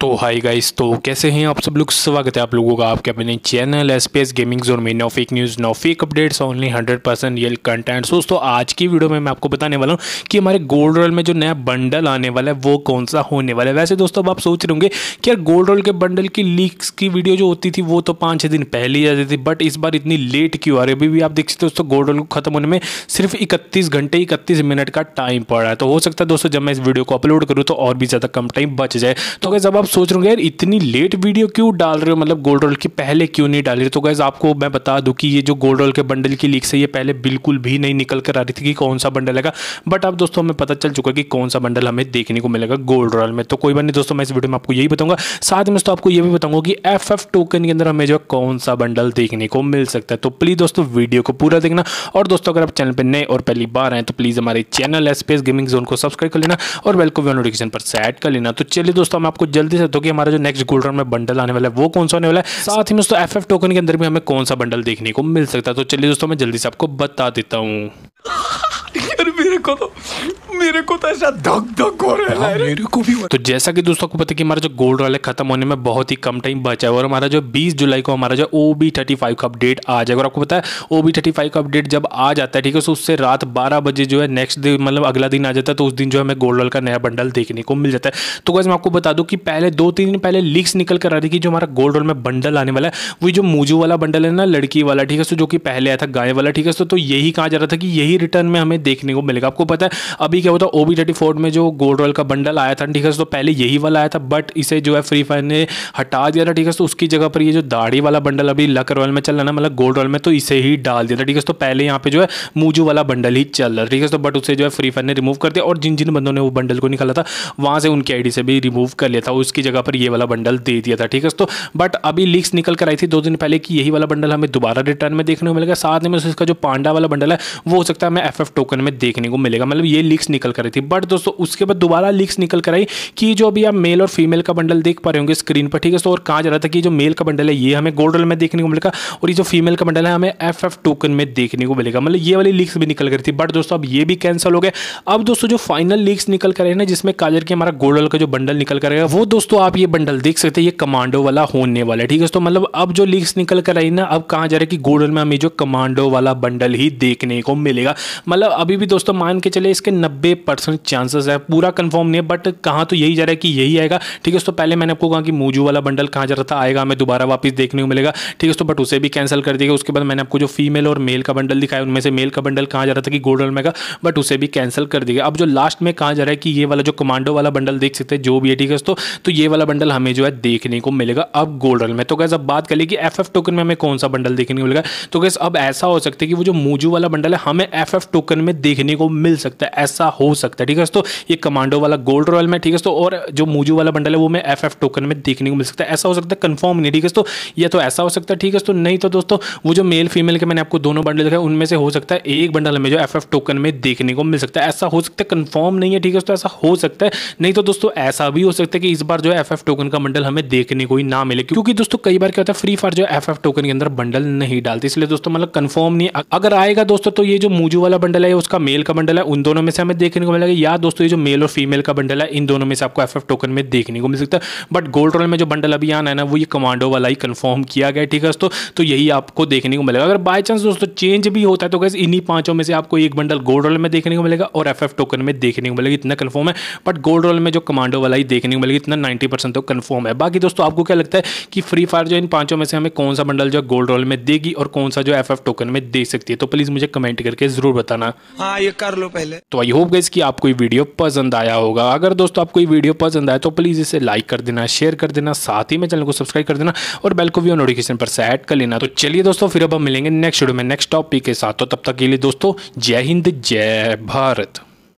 तो hi guys तो कैसे हैं आप सब लोग स्वागत है आप लोगों का आपके अपने channel S P S gaming zone में no fake news no fake updates only hundred percent real content दोस्तों आज की वीडियो में मैं आपको बताने वाला हूं कि हमारे गोल्ड रोल में जो नया बंडल आने वाला है वो कौन सा होने वाला है वैसे दोस्तों अब आप सोच रहे होंगे कि यार गोल्ड रोल के बंडल की लीक्स की वीडियो जो होती थी वो तो पाँच छः दिन पहले ही जाती थी बट इस बार इतनी लेट क्यों आ रही अभी भी आप देख सकते दोस्तों गोल्ड रोल को खत्म होने में सिर्फ इकतीस घंटे इकतीस मिनट का टाइम पड़ रहा है तो हो सकता है दोस्तों जब मैं इस वीडियो को अपलोड करूँ तो और भी ज़्यादा कम टाइम बच जाए तो अगर जब आप सोच रहे हो यार इतनी लेट वीडियो क्यों डाल रहे हो मतलब गोल्ड रोल की पहले क्यों नहीं डाल रहे तो गैस आपको मैं बता दूं कि ये जो गोल्ड रोल के बंडल की लीक से ये पहले बिल्कुल भी नहीं निकल कर आ रही थी कि कौन सा बंडल है बट अब दोस्तों हमें पता चल चुका कि कौन सा बंडल हमें देखने को मिलेगा गोल्ड रॉयल में तो कोई बात नहीं दोस्तों मैं इस वीडियो में आपको यही बताऊंगा साथ में दोस्तों आपको ये भी बताऊंगा कि एफ एफ टोकन के अंदर हमें जो कौन सा बंडल देखने को मिल सकता है तो प्लीज़ दोस्तों वीडियो को पूरा देखना और दोस्तों अगर आप चैनल पर नए और पहली बार आए तो प्लीज़ हमारे चैनल एसपेस गेमिंग जोन को सब्सक्राइब कर लेना और वेलकम को नोटिफिकेशन पर सेट कर लेना तो चलिए दोस्तों मैं आपको जल्दी से कि हमारा जो नेक्स्ट गोल्ड रन में बंडल आने वाला है वो कौन सा होने वाला है साथ ही दोस्तों एफ एफ टोकन के अंदर भी हमें कौन सा बंडल देखने को मिल सकता है तो चलिए दोस्तों मैं जल्दी से आपको बता देता हूँ मेरे को तो ऐसा धक धक हो रहा है हाँ, मेरे को भी तो जैसा कि दोस्तों को पता कि हमारा जो गोल्ड वाले खत्म होने में बहुत ही कम टाइम बचा है और हमारा जो 20 जुलाई को हमारा जो ओ बी थर्टी फाइव का अपडेट आ जाएगा और आपको पता है ओ बी थर्टी फाइव का अपडेट जब आ जाता है ठीक है तो उससे रात बारह बजे जो है नेक्स्ट डे मतलब अगला दिन आ जाता है तो उस दिन जो हमें गोल्ड वाले का नया बंडल देखने को मिल जाता है तो वैसे मैं आपको बता दूँ कि पहले दो तीन दिन पहले लीक्स निकल कर आ रही थी जो हमारा गोल्ड रॉयल में बंडल आने वाला है वही जो मूजू वाला बंडल है ना लड़की वाला ठीक है सो जो कि पहले आया था गाय वाला ठीक है सो तो यही कहा जा रहा था कि यही रिटर्न में हमें देखने को मिलेगा आपको पता है अभी क्या होता है ओ बी थर्टी फोर में जो गोल्ड रॉयल का बंडल आया था ठीक है तो पहले यही वाला आया था बट इसे जो है फ्री फायर ने हटा दिया था ठीक है तो उसकी जगह पर ये जो दाढ़ी वाला बंडल अभी लक रॉयल में चल रहा ना मतलब गोल्ड रॉयल में तो इसे ही डाल दिया था ठीक है तो पहले यहाँ पे जो है मूजू वाला बंडल ही चल रहा ठीक है तो बट उसे जो है फ्री फायर ने रिमूव कर दिया और जिन जिन बंदों ने वो बंडल को निकाला था वहाँ से उनकी आई से भी रिमूव कर लिया था उसकी जगह पर ये वाला बंडल दे दिया था ठीक है तो बट अभी लीक्स निकल कर आई थी दो दिन पहले कि यही वाला बंडल हमें दोबारा रिटर्न में देखने को मिलेगा साथ में उसका जो पांडा वाला बंडल है वो हो सकता है हमें एफ टोकन में देखने को मिलेगा मतलब ये लीक्स निकल कर रही थी बट दोस्तों उसके बाद दोबारा लीक्स निकल कर आई कि जो अभी आप मेल और फीमेल का बंडल देख पा रहे होंगे स्क्रीन पर ठीक है सो और कहा जा रहा था कि जो मेल का बंडल है ये हमें गोल्ड रल में देखने को मिलेगा और ये जो फीमेल का बंडल है हमें एफ एफ टोकन में देखने को मिलेगा मतलब ये वाली लीक्स भी निकल कर थी बट दोस्तों अब ये भी कैंसिल हो गया अब दोस्तों जो फाइनल लीक्स निकल कर रहे हैं जिसमें काजर के हमारा गोल्ड रल का जो बंडल निकल कर रहेगा वो दोस्तों आप ये बंडल देख सकते हैं ये कमांडो वाला होने वाला है ठीक है तो मतलब अब जो लीक्स निकल कर आई ना अब कहा जा रहा है कि गोल्ड रल में हमें जो कमांडो वाला बंडल ही देखने को मिलेगा मतलब अभी भी दोस्तों मान के चले इसके नब्बे नब्बे परसेंट चांसेस है पूरा कंफर्म नहीं है बट कहाँ तो यही जा रहा है कि यही आएगा ठीक है तो पहले मैंने आपको कहा कि मोजू वाला बंडल कहाँ जा रहा था आएगा हमें दोबारा वापस देखने को मिलेगा ठीक है तो बट उसे भी कैंसिल कर दिया उसके बाद मैंने आपको जो फीमेल और मेल का बंडल दिखाया उनमें से मेल का बंडल कहाँ जा रहा था कि गोल्डन में का बट उसे भी कैंसिल कर दिया अब जो लास्ट में कहाँ जा रहा है कि ये वाला जो कमांडो वाला बंडल देख सकते हैं जो भी है ठीक है तो, तो ये वाला बंडल हमें जो है देखने को मिलेगा अब गोल्डन में तो कैसे अब बात करिए कि एफ टोकन में हमें कौन सा बंडल देखने को मिलेगा तो कैसे अब ऐसा हो सकता है कि वो जो मोजू वाला बंडल है हमें एफ टोकन में देखने को मिल सकता है ऐसा वाला हो सकता है ठीक है दोस्तों ये कमांडो वाला गोल्ड रॉयल में ठीक है दोस्तों और जो मूजू वाला बंडल है वो मैं एफ टोकन में देखने को मिल सकता है ऐसा हो सकता है कन्फर्म नहीं ठीक है दोस्तों या तो ऐसा हो सकता है ठीक है दोस्तों नहीं तो दोस्तों वो जो मेल फीमेल के मैंने आपको दोनों बंडल दिखाए उनमें से हो सकता है एक बंडल हमें जो एफ टोकन में देखने को मिल सकता है ऐसा हो सकता है कन्फर्म नहीं है ठीक है दोस्तों ऐसा हो सकता है नहीं तो दोस्तों ऐसा भी हो सकता है कि इस बार जो एफ टोकन का बंडल हमें देखने को ही ना मिले क्योंकि दोस्तों कई बार क्या होता है फ्री फायर जो एफ टोकन के अंदर बंडल नहीं डालते इसलिए दोस्तों मतलब कन्फर्म नहीं अगर आएगा दोस्तों तो ये जो मूजू वाला बंडल है उसका मेल का बंडल है उन दोनों में से हमें देखने को मिलेगा या दोस्तों ये जो मेल और फीमेल का बंडल है इन दोनों में से आपको एफ टोकन में देखने को मिल सकता है बट गोल्ड रॉयल में जो बंडल अभी आना है ना वो ये कमांडो वाला ही कन्फर्म किया गया ठीक है दोस्तों तो यही आपको देखने को मिलेगा अगर बाई चांस दोस्तों चेंज भी होता है तो कैसे इन्हीं पांचों में से आपको एक बंडल गोल्ड रॉयल में देखने को मिलेगा और एफ टोकन में देखने को मिलेगा इतना कन्फर्म है बट गोल्ड रॉयल में जो कमांडो वाला ही देखने को मिलेगा इतना नाइन्टी परसेंट तो कन्फर्म है बाकी दोस्तों आपको क्या लगता है कि फ्री फायर जो इन पांचों में से हमें कौन सा बंडल जो गोल्ड रॉयल में देगी और कौन सा जो एफ टोकन में दे सकती है तो प्लीज मुझे कमेंट करके जरूर बताना हाँ ये कर लो पहले तो आई होप होप गई कि आपको ये वीडियो पसंद आया होगा अगर दोस्तों आपको ये वीडियो पसंद आया तो प्लीज़ इसे लाइक कर देना शेयर कर देना साथ ही में चैनल को सब्सक्राइब कर देना और बेल को भी नोटिफिकेशन पर सेट कर लेना तो चलिए दोस्तों फिर अब हम मिलेंगे नेक्स्ट वीडियो में नेक्स्ट टॉपिक के साथ तो तब तक के लिए दोस्तों जय हिंद जय भारत